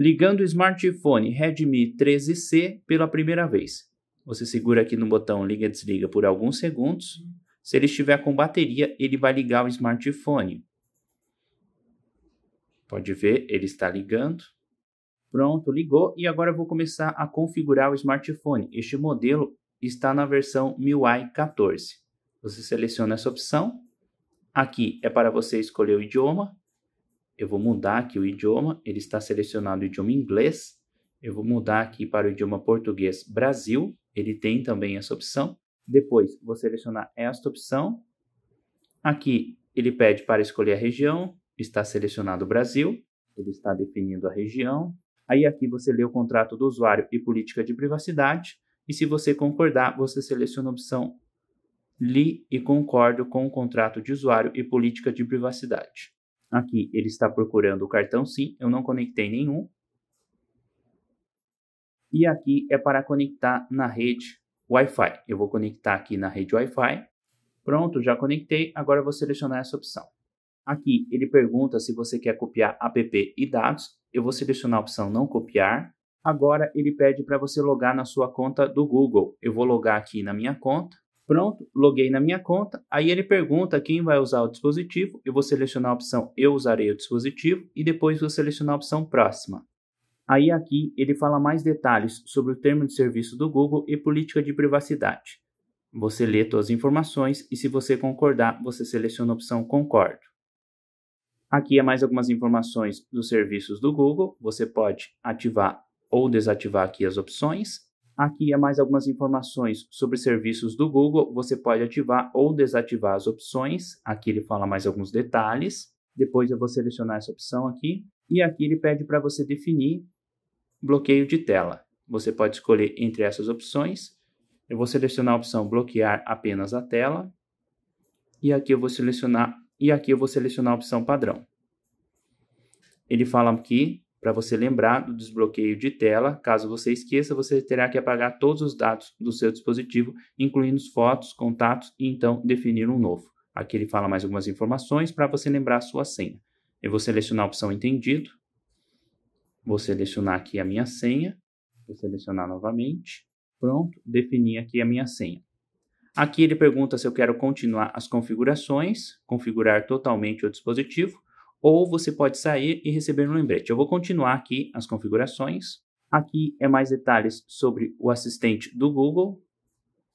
ligando o smartphone Redmi 13C pela primeira vez. Você segura aqui no botão liga e desliga por alguns segundos. Se ele estiver com bateria, ele vai ligar o smartphone. Pode ver, ele está ligando. Pronto, ligou e agora eu vou começar a configurar o smartphone. Este modelo está na versão MIUI 14. Você seleciona essa opção. Aqui é para você escolher o idioma, eu vou mudar aqui o idioma, ele está selecionado o idioma inglês, eu vou mudar aqui para o idioma português Brasil, ele tem também essa opção. Depois, vou selecionar esta opção. Aqui, ele pede para escolher a região, está selecionado o Brasil, ele está definindo a região. Aí aqui você lê o contrato do usuário e política de privacidade, e se você concordar, você seleciona a opção Li e concordo com o contrato de usuário e política de privacidade. Aqui ele está procurando o cartão SIM, eu não conectei nenhum. E aqui é para conectar na rede Wi-Fi. Eu vou conectar aqui na rede Wi-Fi. Pronto, já conectei, agora vou selecionar essa opção. Aqui ele pergunta se você quer copiar app e dados. Eu vou selecionar a opção não copiar. Agora ele pede para você logar na sua conta do Google. Eu vou logar aqui na minha conta. Pronto, loguei na minha conta. Aí ele pergunta quem vai usar o dispositivo. Eu vou selecionar a opção Eu usarei o dispositivo e depois vou selecionar a opção Próxima. Aí aqui ele fala mais detalhes sobre o termo de serviço do Google e política de privacidade. Você lê todas as informações e se você concordar, você seleciona a opção Concordo. Aqui é mais algumas informações dos serviços do Google. Você pode ativar ou desativar aqui as opções Aqui há mais algumas informações sobre serviços do Google. Você pode ativar ou desativar as opções. Aqui ele fala mais alguns detalhes. Depois eu vou selecionar essa opção aqui. E aqui ele pede para você definir bloqueio de tela. Você pode escolher entre essas opções. Eu vou selecionar a opção bloquear apenas a tela. E aqui eu vou selecionar e aqui eu vou selecionar a opção padrão. Ele fala aqui para você lembrar do desbloqueio de tela, caso você esqueça, você terá que apagar todos os dados do seu dispositivo, incluindo fotos, contatos e então definir um novo. Aqui ele fala mais algumas informações para você lembrar a sua senha. Eu vou selecionar a opção entendido, vou selecionar aqui a minha senha, vou selecionar novamente, pronto, definir aqui a minha senha. Aqui ele pergunta se eu quero continuar as configurações, configurar totalmente o dispositivo, ou você pode sair e receber um lembrete. Eu vou continuar aqui as configurações. Aqui é mais detalhes sobre o assistente do Google.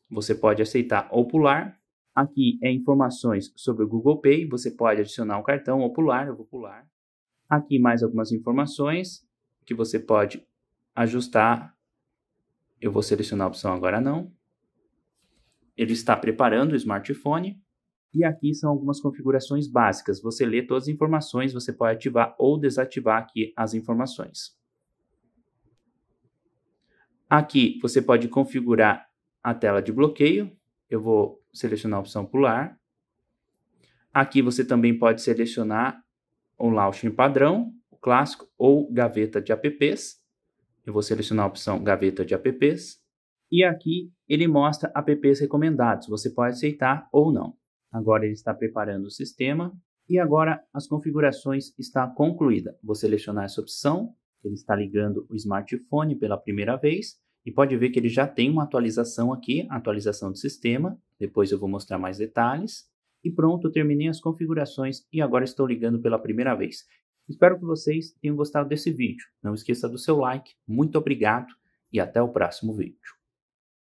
Você pode aceitar ou pular. Aqui é informações sobre o Google Pay. Você pode adicionar um cartão ou pular. Eu vou pular. Aqui mais algumas informações que você pode ajustar. Eu vou selecionar a opção agora não. Ele está preparando o smartphone. E aqui são algumas configurações básicas. Você lê todas as informações, você pode ativar ou desativar aqui as informações. Aqui você pode configurar a tela de bloqueio. Eu vou selecionar a opção pular. Aqui você também pode selecionar o launcher padrão, o clássico ou gaveta de apps. Eu vou selecionar a opção gaveta de apps. E aqui ele mostra apps recomendados. Você pode aceitar ou não. Agora ele está preparando o sistema e agora as configurações está concluída. Vou selecionar essa opção, ele está ligando o smartphone pela primeira vez e pode ver que ele já tem uma atualização aqui, atualização do sistema. Depois eu vou mostrar mais detalhes. E pronto, terminei as configurações e agora estou ligando pela primeira vez. Espero que vocês tenham gostado desse vídeo. Não esqueça do seu like. Muito obrigado e até o próximo vídeo.